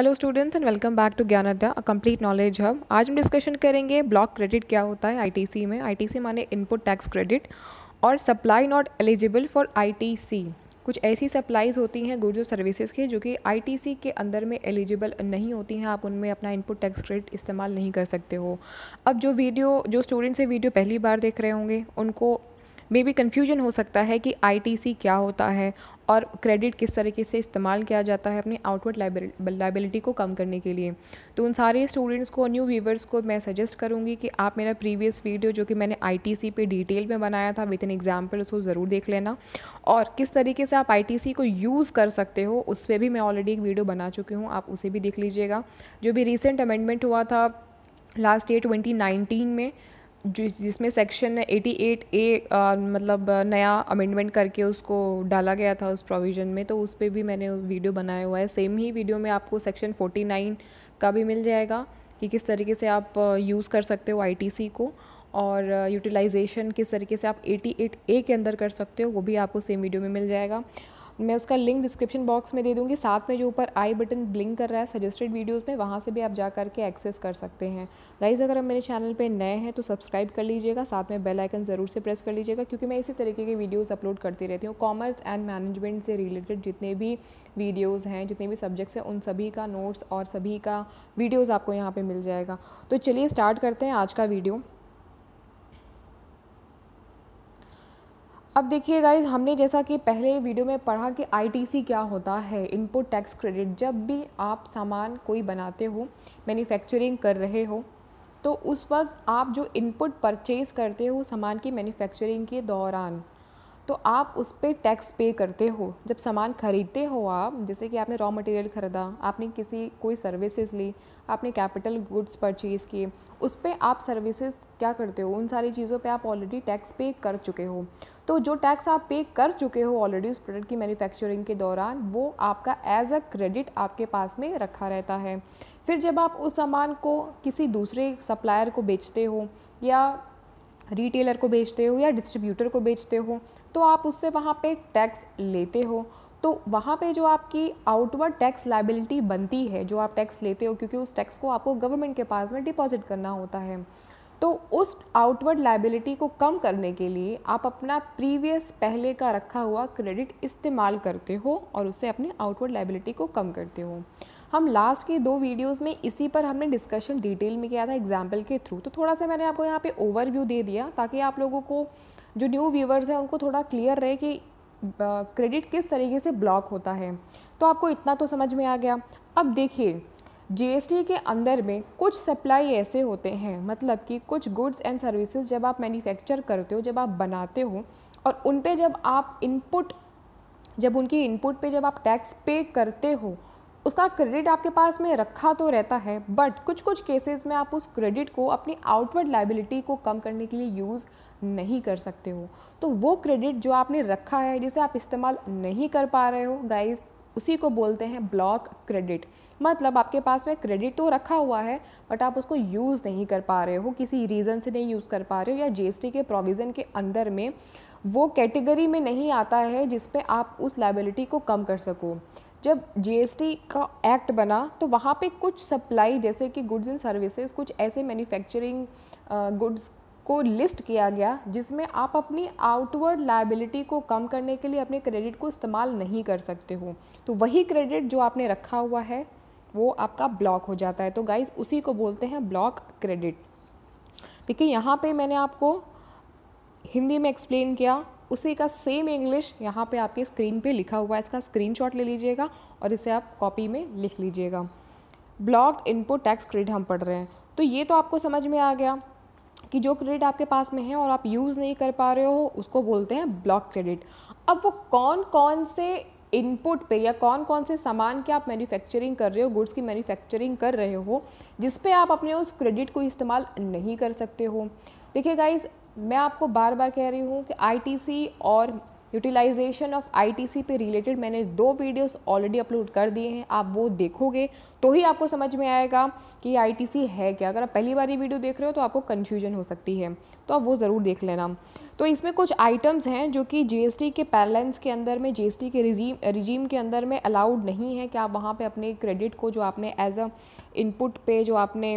hello students and welcome back to Adda a complete knowledge hub आज हम discussion करेंगे block credit क्या होता है आईटीसी में आईटीसी माने इनपुट टैक्स क्रेडिट और supply not eligible for ITC कुछ ऐसी सप्लाईज़ होती हैं गुड्स और सर्विसेज की जो कि आईटीसी के अंदर में एलिजिबल नहीं होती हैं आप उनमें अपना इनपुट टैक्स क्रेडिट इस्तेमाल नहीं कर सकते हो अब जो वीडियो जो स्टूडेंट्स ये वीडियो पहली बार देख रहे होंगे उनको मे बी कन्फ्यूजन हो सकता है कि आई क्या होता है और क्रेडिट किस तरीके से इस्तेमाल किया जाता है अपनी आउटवर्ड लाइबिलिटी को कम करने के लिए तो उन सारे स्टूडेंट्स को न्यू व्यूवर्स को मैं सजेस्ट करूँगी कि आप मेरा प्रीवियस वीडियो जो कि मैंने आई पे डिटेल में बनाया था विद एन एग्जाम्पल उसको ज़रूर देख लेना और किस तरीके से आप आई को यूज़ कर सकते हो उस पर भी मैं ऑलरेडी एक वीडियो बना चुकी हूँ आप उसे भी देख लीजिएगा जो भी रिसेंट अमेंडमेंट हुआ था लास्ट ईयर 2019 में जिस जिसमें सेक्शन 88 ए मतलब नया अमेंडमेंट करके उसको डाला गया था उस प्रोविज़न में तो उस पर भी मैंने वीडियो बनाया हुआ है सेम ही वीडियो में आपको सेक्शन 49 का भी मिल जाएगा कि किस तरीके से आप यूज़ कर सकते हो आईटीसी को और यूटिलाइजेशन किस तरीके से आप 88 ए के अंदर कर सकते हो वो भी आपको सेम वीडियो में मिल जाएगा मैं उसका लिंक डिस्क्रिप्शन बॉक्स में दे दूँगी साथ में जो ऊपर आई बटन ब्लिंक कर रहा है सजेस्टेड वीडियोज़ में वहाँ से भी आप जा करके एक्सेस कर सकते हैं गाइज़ अगर आप मेरे चैनल पर नए हैं तो सब्सक्राइब कर लीजिएगा साथ में बेल आइकन ज़रूर से प्रेस कर लीजिएगा क्योंकि मैं इसी तरीके की वीडियोज़ अपलोड करती रहती हूँ कॉमर्स एंड मैनेजमेंट से रिलेटेड जितने भी वीडियोज़ हैं जितने भी सब्जेक्ट्स हैं उन सभी का नोट्स और सभी का वीडियोज़ आपको यहाँ पर मिल जाएगा तो चलिए स्टार्ट करते हैं आज का वीडियो अब देखिए गाइज हमने जैसा कि पहले वीडियो में पढ़ा कि आईटीसी क्या होता है इनपुट टैक्स क्रेडिट जब भी आप सामान कोई बनाते हो मैन्युफैक्चरिंग कर रहे हो तो उस वक्त आप जो इनपुट परचेज़ करते हो सामान की मैन्युफैक्चरिंग के दौरान तो आप उस पर टैक्स पे करते हो जब सामान ख़रीदते हो आप जैसे कि आपने रॉ मटेरियल ख़रीदा आपने किसी कोई सर्विसेज ली आपने कैपिटल गुड्स परचेज़ किए उस पर आप सर्विसेज क्या करते हो उन सारी चीज़ों पे आप ऑलरेडी टैक्स पे कर चुके हो तो जो टैक्स आप पे कर चुके हो ऑलरेडी उस प्रोडक्ट की मैन्युफैक्चरिंग के दौरान वो आपका एज अ क्रेडिट आपके पास में रखा रहता है फिर जब आप उस सामान को किसी दूसरे सप्लायर को बेचते हो या रिटेलर को बेचते हो या डिस्ट्रीब्यूटर को बेचते हो तो आप उससे वहाँ पे टैक्स लेते हो तो वहाँ पे जो आपकी आउटवर्ड टैक्स लाइबिलिटी बनती है जो आप टैक्स लेते हो क्योंकि उस टैक्स को आपको गवर्नमेंट के पास में डिपॉजिट करना होता है तो उस आउटवर्ड लाइबिलिटी को कम करने के लिए आप अपना प्रीवियस पहले का रखा हुआ क्रेडिट इस्तेमाल करते हो और उससे अपनी आउटवर्ड लाइबिलिटी को कम करते हो हम लास्ट के दो वीडियोस में इसी पर हमने डिस्कशन डिटेल में किया था एग्जाम्पल के थ्रू तो थोड़ा सा मैंने आपको यहाँ पे ओवरव्यू दे दिया ताकि आप लोगों को जो न्यू व्यूवर्स हैं उनको थोड़ा क्लियर रहे कि क्रेडिट किस तरीके से ब्लॉक होता है तो आपको इतना तो समझ में आ गया अब देखिए जीएसटी के अंदर में कुछ सप्लाई ऐसे होते हैं मतलब कि कुछ गुड्स एंड सर्विसेज जब आप मैन्युफैक्चर करते हो जब आप बनाते हो और उन पे जब आप इनपुट जब उनकी इनपुट पे जब आप टैक्स पे करते हो उसका क्रेडिट आपके पास में रखा तो रहता है बट कुछ कुछ केसेस में आप उस क्रेडिट को अपनी आउटवर्ड लाइबिलिटी को कम करने के लिए यूज़ नहीं कर सकते हो तो वो क्रेडिट जो आपने रखा है जिसे आप इस्तेमाल नहीं कर पा रहे हो गाइज उसी को बोलते हैं ब्लॉक क्रेडिट मतलब आपके पास में क्रेडिट तो रखा हुआ है बट आप उसको यूज़ नहीं कर पा रहे हो किसी रीज़न से नहीं यूज़ कर पा रहे हो या जी के प्रोविज़न के अंदर में वो कैटेगरी में नहीं आता है जिस पे आप उस लाइबिलिटी को कम कर सको जब जीएसटी का एक्ट बना तो वहाँ पे कुछ सप्लाई जैसे कि गुड्स एंड सर्विसेज कुछ ऐसे मैन्युफैक्चरिंग गुड्स को लिस्ट किया गया जिसमें आप अपनी आउटवर्ड लाइबिलिटी को कम करने के लिए अपने क्रेडिट को इस्तेमाल नहीं कर सकते हो तो वही क्रेडिट जो आपने रखा हुआ है वो आपका ब्लॉक हो जाता है तो गाइज उसी को बोलते हैं ब्लॉक क्रेडिट देखिए यहाँ पे मैंने आपको हिंदी में एक्सप्लेन किया उसी का सेम इंग्लिश यहाँ पे आपके स्क्रीन पे लिखा हुआ है इसका स्क्रीनशॉट ले लीजिएगा और इसे आप कॉपी में लिख लीजिएगा ब्लॉक इनपुट टैक्स क्रेडिट हम पढ़ रहे हैं तो ये तो आपको समझ में आ गया कि जो क्रेडिट आपके पास में है और आप यूज़ नहीं कर पा रहे हो उसको बोलते हैं ब्लॉक क्रेडिट अब वो कौन कौन से इनपुट पे या कौन कौन से सामान के आप मैन्युफैक्चरिंग कर रहे हो गुड्स की मैन्युफैक्चरिंग कर रहे हो जिस पे आप अपने उस क्रेडिट को इस्तेमाल नहीं कर सकते हो देखिए गाइज मैं आपको बार बार कह रही हूँ कि आईटीसी और यूटिलाइजेशन ऑफ आईटीसी पे रिलेटेड मैंने दो वीडियोस ऑलरेडी अपलोड कर दिए हैं आप वो देखोगे तो ही आपको समझ में आएगा कि आईटीसी है क्या अगर आप पहली बार ये वीडियो देख रहे हो तो आपको कन्फ्यूजन हो सकती है तो आप वो ज़रूर देख लेना तो इसमें कुछ आइटम्स हैं जो कि जीएसटी के पैरलेंस के अंदर में जीएसटी के रिजीम रिजीम के अंदर में अलाउड नहीं है कि आप वहाँ पर अपने क्रेडिट को जो आपने एज अ इनपुट पे जो आपने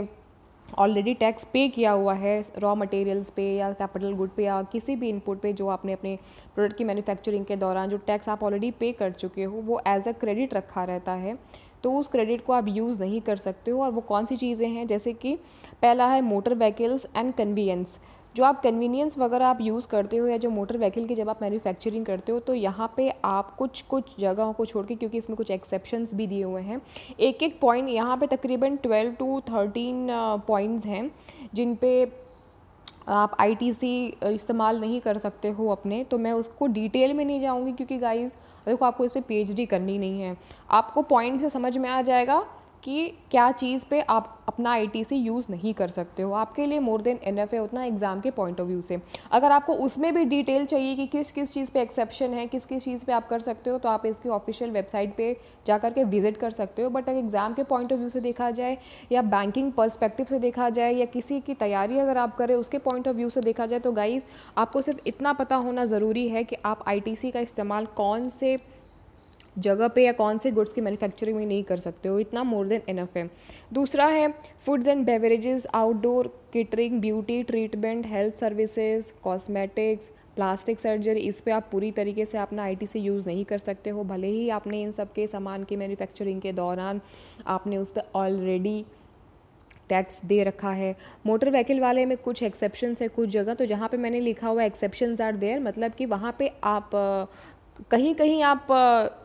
ऑलरेडी टैक्स पे किया हुआ है रॉ मटेरियल्स पे या कैपिटल गुड पे या किसी भी इनपुट पे जो आपने अपने प्रोडक्ट की मैन्युफैक्चरिंग के दौरान जो टैक्स आप ऑलरेडी पे कर चुके हो वो एज अ क्रेडिट रखा रहता है तो उस क्रेडिट को आप यूज़ नहीं कर सकते हो और वो कौन सी चीज़ें हैं जैसे कि पहला है मोटर व्हीकल्स एंड कन्वीनस जो आप कन्वीनियंस वगैरह आप यूज़ करते हो या जो मोटर व्हीकल की जब आप मैन्युफैक्चरिंग करते हो तो यहाँ पे आप कुछ कुछ जगहों को छोड़ के क्योंकि इसमें कुछ एक्सेप्शंस भी दिए हुए हैं एक एक पॉइंट यहाँ पे तकरीबन ट्वेल्व टू थर्टीन पॉइंट्स हैं जिन पे आप आईटीसी इस्तेमाल नहीं कर सकते हो अपने तो मैं उसको डिटेल में नहीं जाऊँगी क्योंकि गाइज़ देखो आपको इस पर पी करनी नहीं है आपको पॉइंट से समझ में आ जाएगा कि क्या चीज़ पे आप अपना आईटीसी यूज़ नहीं कर सकते हो आपके लिए मोर देन एन एफ उतना एग्ज़ाम के पॉइंट ऑफ व्यू से अगर आपको उसमें भी डिटेल चाहिए कि किस किस चीज़ पे एक्सेप्शन है किस किस चीज़ पे आप कर सकते हो तो आप इसकी ऑफिशियल वेबसाइट पे जा कर के विजिट कर सकते हो बट अगर एग्ज़ाम के पॉइंट ऑफ व्यू से देखा जाए या बैंकिंग परस्पेक्टिव से देखा जाए या किसी की तैयारी अगर आप करें उसके पॉइंट ऑफ व्यू से देखा जाए तो गाइज़ आपको सिर्फ इतना पता होना ज़रूरी है कि आप आई का इस्तेमाल कौन से जगह पे या कौन से गुड्स की मैन्युफैक्चरिंग भी नहीं कर सकते हो इतना मोर देन इनफ है दूसरा है foods and beverages outdoor catering beauty treatment health services cosmetics plastic surgery इस पे आप पूरी तरीके से अपना आई से यूज़ नहीं कर सकते हो भले ही आपने इन सब के सामान की मैन्युफैक्चरिंग के दौरान आपने उस पर ऑलरेडी टैक्स दे रखा है मोटर व्हीकल वाले में कुछ एक्सेप्शन है कुछ जगह तो जहाँ पे मैंने लिखा हुआ एक्सेप्शन आर देयर मतलब कि वहाँ पे आप कहीं कहीं आप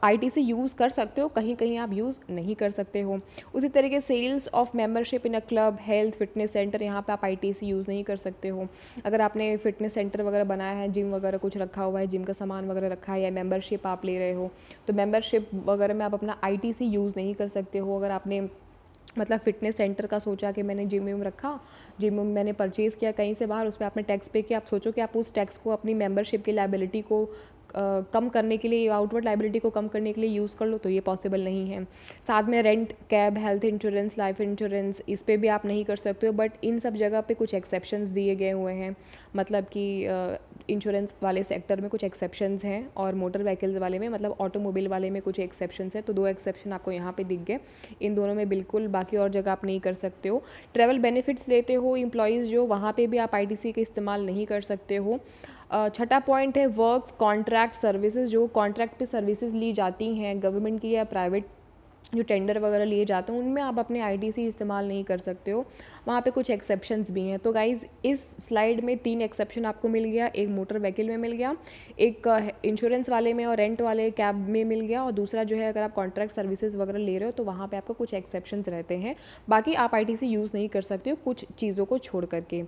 आई से यूज़ कर सकते हो कहीं कहीं आप यूज़ नहीं कर सकते हो उसी तरीके sales of membership in a club health fitness centre यहाँ पे आप आई से यूज़ नहीं कर सकते हो अगर आपने फिटनेस सेंटर वगैरह बनाया है जिम वगैरह कुछ रखा हुआ है जिम का सामान वगैरह रखा है या मेम्बरशिप आप ले रहे हो तो मेम्बरशिप वगैरह में आप अपना आई से यूज़ नहीं कर सकते हो अगर आपने मतलब फिटनेस सेंटर का सोचा कि मैंने जिम में रखा जिम में मैंने परचेज़ किया कहीं से बाहर उस पर आपने टैक्स पे किया आप सोचो कि आप उस टैक्स को अपनी मेंबरशिप की लाइबिलिटी को कम करने के लिए आउटवर्ड लाइबिलिटी को कम करने के लिए यूज़ कर लो तो ये पॉसिबल नहीं है साथ में rent cab health insurance life insurance इस पर भी आप नहीं कर सकते हो बट इन सब जगह पे कुछ एक्सेप्शन दिए गए हुए हैं मतलब कि इंश्योरेंस वाले सेक्टर में कुछ एक्सेप्शन हैं और मोटर व्हीकल्स वाले में मतलब ऑटोमोबाइल वाले में कुछ एक्सेप्शन है तो दो एक्सेप्शन आपको यहाँ पे दिख गए इन दोनों में बिल्कुल बाकी और जगह आप नहीं कर सकते हो ट्रैवल बेनिफिट्स लेते हो इम्प्लॉयज़ जो वहाँ पर भी आप आई का इस्तेमाल नहीं कर सकते हो छठा पॉइंट है वर्क कॉन्ट्रैक्ट सर्विसेज जो कॉन्ट्रैक्ट पे सर्विसेज ली जाती हैं गवर्नमेंट की या प्राइवेट जो टेंडर वगैरह लिए जाते हैं उनमें आप अपने सी इस्तेमाल नहीं कर सकते हो वहाँ पे कुछ एक्सेप्शंस भी हैं तो गाइज़ इस स्लाइड में तीन एक्सेप्शन आपको मिल गया एक मोटर व्हीकल में मिल गया एक इंश्योरेंस वाले में और रेंट वाले कैब में मिल गया और दूसरा जो है अगर आप कॉन्ट्रैक्ट सर्विसेज वगैरह ले रहे हो तो वहाँ पर आपको कुछ एक्सेप्शन रहते हैं बाकी आप आई यूज़ नहीं कर सकते हो कुछ चीज़ों को छोड़ करके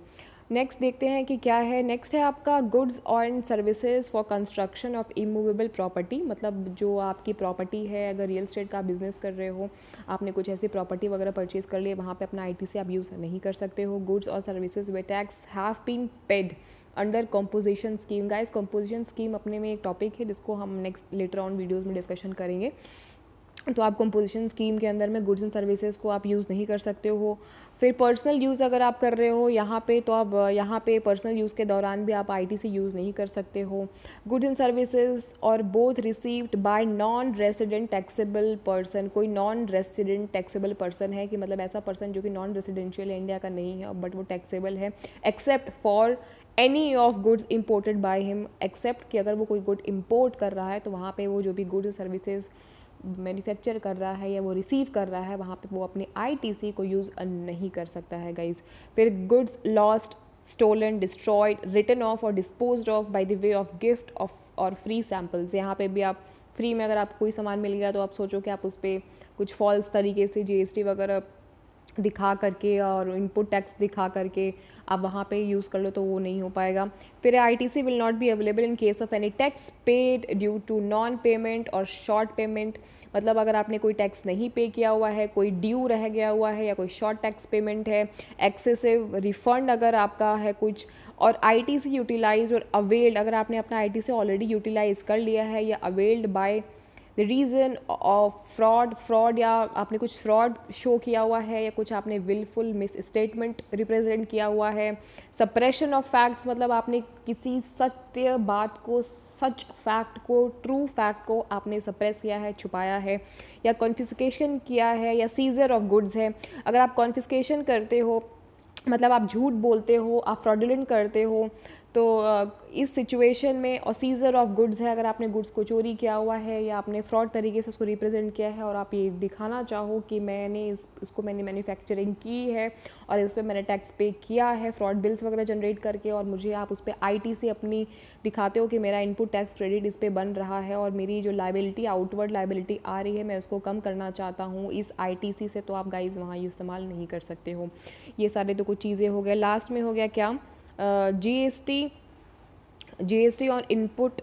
नेक्स्ट देखते हैं कि क्या है नेक्स्ट है आपका goods and services for construction of immovable property मतलब जो आपकी प्रॉपर्टी है अगर रियल स्टेट का बिजनेस कर रहे हो आपने कुछ ऐसी प्रॉपर्टी वगैरह परचेज कर लिए वहाँ पे अपना आईटीसी आप यूज़ नहीं कर सकते हो गुड्स और सर्विसेज वे tax have been paid under composition scheme guys composition scheme अपने में एक टॉपिक है जिसको हम नेक्स्ट लेटर ऑन वीडियोज़ में डिस्कशन करेंगे तो आप कंपोजिशन स्कीम के अंदर में गुड्स एंड सर्विसेज को आप यूज़ नहीं कर सकते हो फिर पर्सनल यूज़ अगर आप कर रहे हो यहाँ पे तो आप यहाँ पे पर्सनल यूज़ के दौरान भी आप आईटी से यूज़ नहीं कर सकते हो गुड्स एंड सर्विसेज और both received by non resident taxable person कोई नॉन रेसिडेंट टैक्सेबल पर्सन है कि मतलब ऐसा पर्सन जो कि नॉन रेसिडेंशियल इंडिया का नहीं है बट वो टैक्सेबल है except for any of goods imported by him except कि अगर वो कोई गुड इम्पोर्ट कर रहा है तो वहाँ पर वो जो भी गुड्स सर्विसेज़ मैन्युफैक्चर कर रहा है या वो रिसीव कर रहा है वहाँ पे वो अपने आईटीसी को यूज़ नहीं कर सकता है गाइज फिर goods lost stolen destroyed written off और dispose off by the way of gift of और फ्री सैम्पल्स यहाँ पे भी आप फ्री में अगर आपको कोई सामान मिल गया तो आप सोचो कि आप उस पर कुछ फॉल्स तरीके से जी वगैरह दिखा करके और इनपुट टैक्स दिखा करके आप वहाँ पे यूज़ कर लो तो वो नहीं हो पाएगा फिर ITC will not be available in case of any tax paid due to non payment और शॉर्ट पेमेंट मतलब अगर आपने कोई टैक्स नहीं पे किया हुआ है कोई ड्यू रह गया हुआ है या कोई शॉर्ट टैक्स पेमेंट है एक्सेसिव रिफंड अगर आपका है कुछ और आई टी यूटिलाइज और अवेल्ड अगर आपने अपना आई ऑलरेडी यूटिलाइज़ कर लिया है या availed by the reason of fraud fraud या आपने कुछ फ्रॉड शो किया हुआ है या कुछ आपने विलफुल मिस स्टेटमेंट रिप्रेजेंट किया हुआ है सप्रेशन ऑफ फैक्ट्स मतलब आपने किसी सत्य बात को सच फैक्ट को ट्रू फैक्ट को आपने सप्रेस किया है छुपाया है या कॉन्फिसकेशन किया है या सीजर ऑफ गुड्स है अगर आप कॉन्फिसकेशन करते हो मतलब आप झूठ बोलते हो आप फ्रॉडुलेंट करते हो तो इस सिचुएशन में और सीज़र ऑफ गुड्स है अगर आपने गुड्स को चोरी किया हुआ है या आपने फ्रॉड तरीके से उसको रिप्रेजेंट किया है और आप ये दिखाना चाहो कि मैंने इस इसको मैंने मैन्युफैक्चरिंग की है और इस पर मैंने टैक्स पे किया है फ्रॉड बिल्स वगैरह जनरेट करके और मुझे आप उस पर आई से अपनी दिखाते हो कि मेरा इनपुट टैक्स क्रेडिट इस पर बन रहा है और मेरी जो लाइबिलिटी आउटवर्ड लाइबिलिटी आ रही है मैं उसको कम करना चाहता हूँ इस आई से तो आप गाइज़ वहाँ इस्तेमाल नहीं कर सकते हो ये सारे तो कुछ चीज़ें हो गए लास्ट में हो गया क्या GST GST on input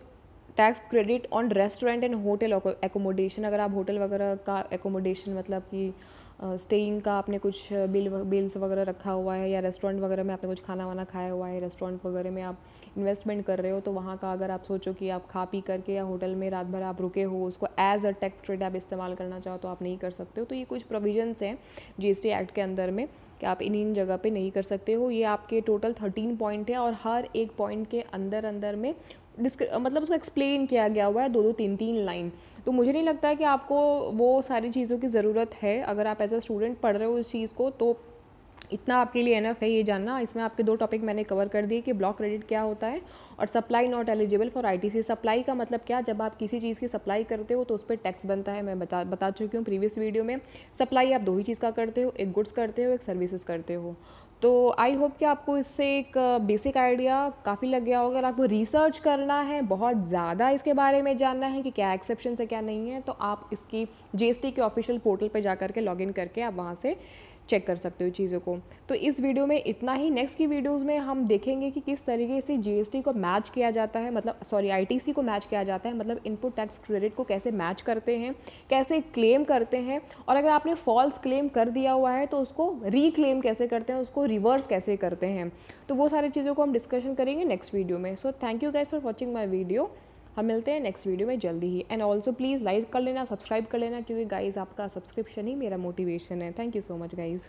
tax credit on restaurant and hotel accommodation अगर आप होटल वगैरह का एकोमोडेशन मतलब कि स्टेइंग uh, का आपने कुछ बिल बिल्स वगैरह रखा हुआ है या रेस्टोरेंट वगैरह में आपने कुछ खाना वाना खाया हुआ है रेस्टोरेंट वगैरह में आप इन्वेस्टमेंट कर रहे हो तो वहाँ का अगर आप सोचो कि आप खा पी करके या होटल में रात भर आप रुके हो उसको एज अ टैक्स क्रेडिट आप इस्तेमाल करना चाहो तो आप नहीं कर सकते हो तो ये कुछ प्रोविजन्स हैं जी एक्ट के अंदर में कि आप इन इन जगह पे नहीं कर सकते हो ये आपके टोटल थर्टीन पॉइंट है और हर एक पॉइंट के अंदर अंदर में डिस्क मतलब उसको एक्सप्लेन किया गया हुआ है दो दो तीन तीन लाइन तो मुझे नहीं लगता है कि आपको वो सारी चीज़ों की ज़रूरत है अगर आप एज अ स्टूडेंट पढ़ रहे हो उस चीज़ को तो इतना आपके लिए एनफ है ये जानना इसमें आपके दो टॉपिक मैंने कवर कर दिए कि ब्लॉक क्रेडिट क्या होता है और supply not eligible for ITC supply का मतलब क्या जब आप किसी चीज़ की सप्लाई करते हो तो उस पर टैक्स बनता है मैं बता बता चुकी हूँ प्रीवियस वीडियो में सप्लाई आप दो ही चीज़ का करते हो एक गुड्स करते हो एक सर्विसेज करते हो तो आई होप कि आपको इससे एक बेसिक आइडिया काफ़ी लग गया होगा अगर आपको रिसर्च करना है बहुत ज़्यादा इसके बारे में जानना है कि क्या एक्सेप्शन है क्या नहीं है तो आप इसकी जीएसटी के ऑफिशियल पोर्टल पर जा करके लॉगिन करके आप वहाँ से चेक कर सकते हो चीज़ों को तो इस वीडियो में इतना ही नेक्स्ट की वीडियोज़ में हम देखेंगे कि किस तरीके से जीएसटी को मैच किया जाता है मतलब सॉरी आईटीसी को मैच किया जाता है मतलब इनपुट टैक्स क्रेडिट को कैसे मैच करते हैं कैसे क्लेम करते हैं और अगर आपने फॉल्स क्लेम कर दिया हुआ है तो उसको रीक्लेम कैसे करते हैं उसको रिवर्स कैसे करते हैं तो वो सारी चीज़ों को हम डिस्कशन करेंगे नेक्स्ट वीडियो में so thank you guys for watching my video हम मिलते हैं नेक्स्ट वीडियो में जल्दी ही एंड ऑल्सो प्लीज़ लाइक कर लेना सब्सक्राइब कर लेना क्योंकि गाइज़ आपका सब्सक्रिप्शन ही मेरा मोटिवेशन है thank you so much guys